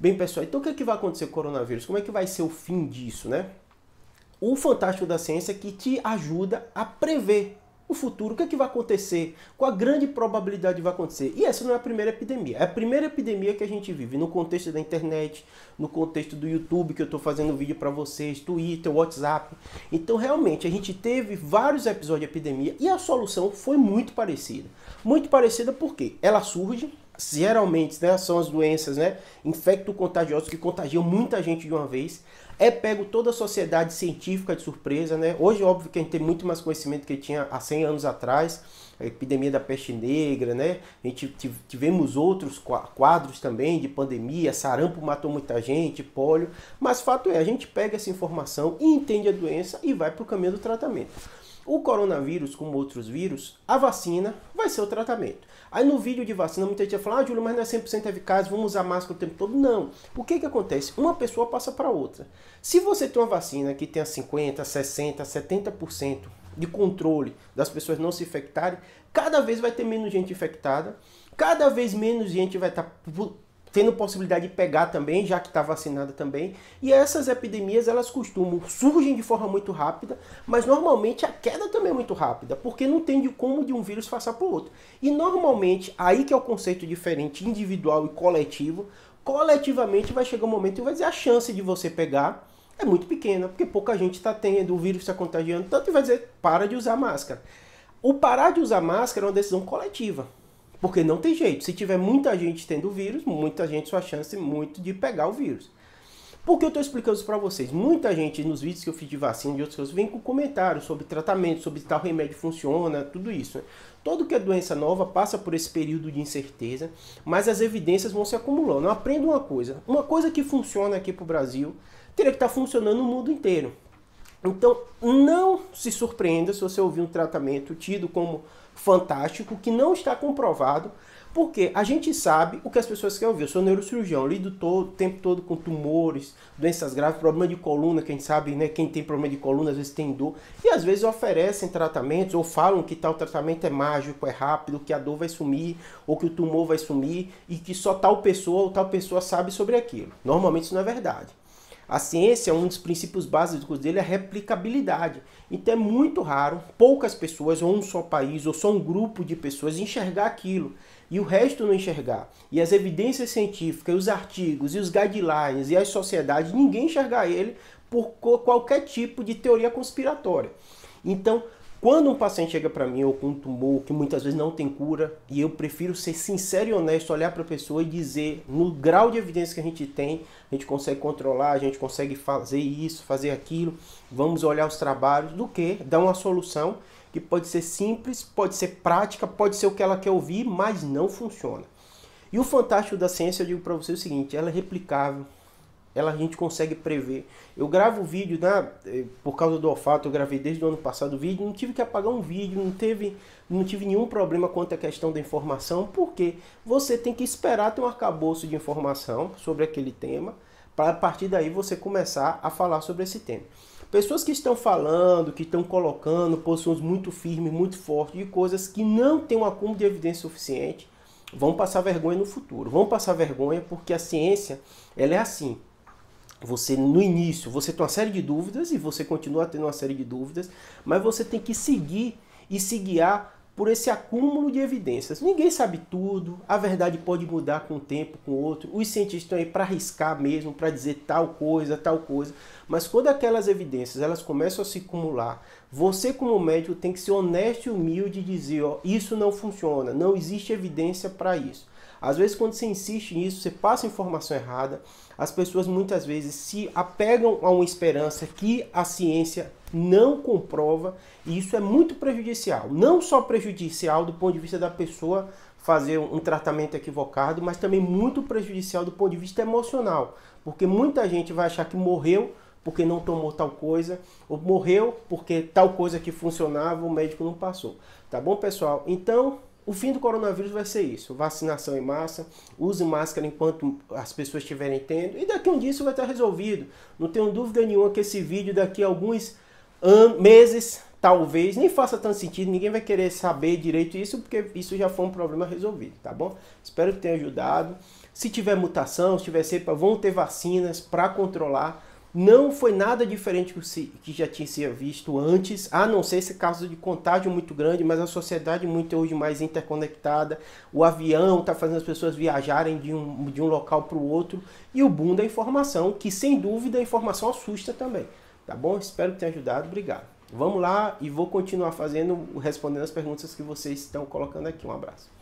Bem, pessoal, então o que, é que vai acontecer com o coronavírus? Como é que vai ser o fim disso, né? O fantástico da ciência é que te ajuda a prever o futuro, o que, é que vai acontecer, qual a grande probabilidade que vai acontecer. E essa não é a primeira epidemia. É a primeira epidemia que a gente vive no contexto da internet, no contexto do YouTube, que eu estou fazendo vídeo para vocês, Twitter, WhatsApp. Então, realmente, a gente teve vários episódios de epidemia e a solução foi muito parecida. Muito parecida porque ela surge, geralmente né, são as doenças né, infecto-contagiosas que contagiam muita gente de uma vez. É pego toda a sociedade científica de surpresa. Né? Hoje, óbvio que a gente tem muito mais conhecimento que tinha há 100 anos atrás. A epidemia da peste negra, né? A gente tivemos outros quadros também de pandemia, sarampo matou muita gente, pólio. Mas fato é, a gente pega essa informação, entende a doença e vai para o caminho do tratamento. O coronavírus, como outros vírus, a vacina vai ser o tratamento. Aí no vídeo de vacina, muita gente fala, ah, Júlio, mas não é 100% eficaz, vamos usar máscara o tempo todo. Não. O que que acontece? Uma pessoa passa para outra. Se você tem uma vacina que tenha 50, 60, 70% de controle das pessoas não se infectarem, cada vez vai ter menos gente infectada, cada vez menos gente vai estar tá tendo possibilidade de pegar também, já que está vacinada também. E essas epidemias, elas costumam, surgem de forma muito rápida, mas normalmente a queda também é muito rápida, porque não tem de como de um vírus passar para o outro. E normalmente, aí que é o conceito diferente, individual e coletivo, coletivamente vai chegar um momento e vai dizer a chance de você pegar é muito pequena, porque pouca gente está tendo, o vírus está contagiando, tanto vai dizer para de usar máscara. O parar de usar máscara é uma decisão coletiva porque não tem jeito. Se tiver muita gente tendo o vírus, muita gente, sua chance muito de pegar o vírus. Por que eu estou explicando isso para vocês? Muita gente nos vídeos que eu fiz de vacina e outras coisas vem com comentários sobre tratamento, sobre tal remédio funciona, tudo isso. Né? Todo que é doença nova passa por esse período de incerteza, mas as evidências vão se acumulando. Aprenda aprendo uma coisa: uma coisa que funciona aqui para o Brasil teria que estar tá funcionando no mundo inteiro. Então, não se surpreenda se você ouvir um tratamento tido como fantástico que não está comprovado, porque a gente sabe o que as pessoas querem ouvir. Eu sou neurocirurgião, lido todo, o tempo todo com tumores, doenças graves, problema de coluna, quem sabe, né? Quem tem problema de coluna às vezes tem dor. E às vezes oferecem tratamentos ou falam que tal tratamento é mágico, é rápido, que a dor vai sumir, ou que o tumor vai sumir, e que só tal pessoa ou tal pessoa sabe sobre aquilo. Normalmente isso não é verdade. A ciência, é um dos princípios básicos dele é a replicabilidade. Então é muito raro poucas pessoas, ou um só país, ou só um grupo de pessoas enxergar aquilo e o resto não enxergar. E as evidências científicas, os artigos, e os guidelines, e as sociedades, ninguém enxergar ele por qualquer tipo de teoria conspiratória. Então, quando um paciente chega para mim ou com um tumor que muitas vezes não tem cura, e eu prefiro ser sincero e honesto, olhar para a pessoa e dizer, no grau de evidência que a gente tem, a gente consegue controlar, a gente consegue fazer isso, fazer aquilo, vamos olhar os trabalhos, do que dar uma solução que pode ser simples, pode ser prática, pode ser o que ela quer ouvir, mas não funciona. E o fantástico da ciência, eu digo para você o seguinte, ela é replicável, ela a gente consegue prever. Eu gravo vídeo, né, eh, por causa do olfato, eu gravei desde o ano passado o vídeo, não tive que apagar um vídeo, não teve, não tive nenhum problema quanto à questão da informação, porque você tem que esperar ter um arcabouço de informação sobre aquele tema, para a partir daí você começar a falar sobre esse tema. Pessoas que estão falando, que estão colocando posições muito firmes, muito fortes de coisas que não têm um acúmulo de evidência suficiente, vão passar vergonha no futuro. Vão passar vergonha porque a ciência, ela é assim você no início, você tem uma série de dúvidas e você continua tendo uma série de dúvidas, mas você tem que seguir e se guiar por esse acúmulo de evidências. Ninguém sabe tudo, a verdade pode mudar com um tempo, com outro. Os cientistas estão aí para arriscar mesmo, para dizer tal coisa, tal coisa. Mas quando aquelas evidências elas começam a se acumular, você como médico tem que ser honesto e humilde e dizer, ó, isso não funciona, não existe evidência para isso. Às vezes, quando você insiste nisso, você passa informação errada. As pessoas muitas vezes se apegam a uma esperança que a ciência não comprova, e isso é muito prejudicial. Não só prejudicial do ponto de vista da pessoa fazer um tratamento equivocado, mas também muito prejudicial do ponto de vista emocional, porque muita gente vai achar que morreu porque não tomou tal coisa, ou morreu porque tal coisa que funcionava o médico não passou. Tá bom, pessoal? Então, o fim do coronavírus vai ser isso: vacinação em massa, use máscara enquanto as pessoas estiverem tendo, e daqui a um dia isso vai estar resolvido. Não tenho dúvida nenhuma que esse vídeo, daqui a alguns meses, talvez nem faça tanto sentido, ninguém vai querer saber direito isso, porque isso já foi um problema resolvido, tá bom? Espero que tenha ajudado. Se tiver mutação, se tiver cepa, vão ter vacinas para controlar não foi nada diferente que já tinha sido visto antes, a não ser esse caso de contágio muito grande, mas a sociedade muito hoje mais interconectada, o avião está fazendo as pessoas viajarem de um, de um local para o outro, e o boom da informação, que sem dúvida a informação assusta também. Tá bom? Espero que tenha ajudado, obrigado. Vamos lá e vou continuar fazendo, respondendo as perguntas que vocês estão colocando aqui. Um abraço.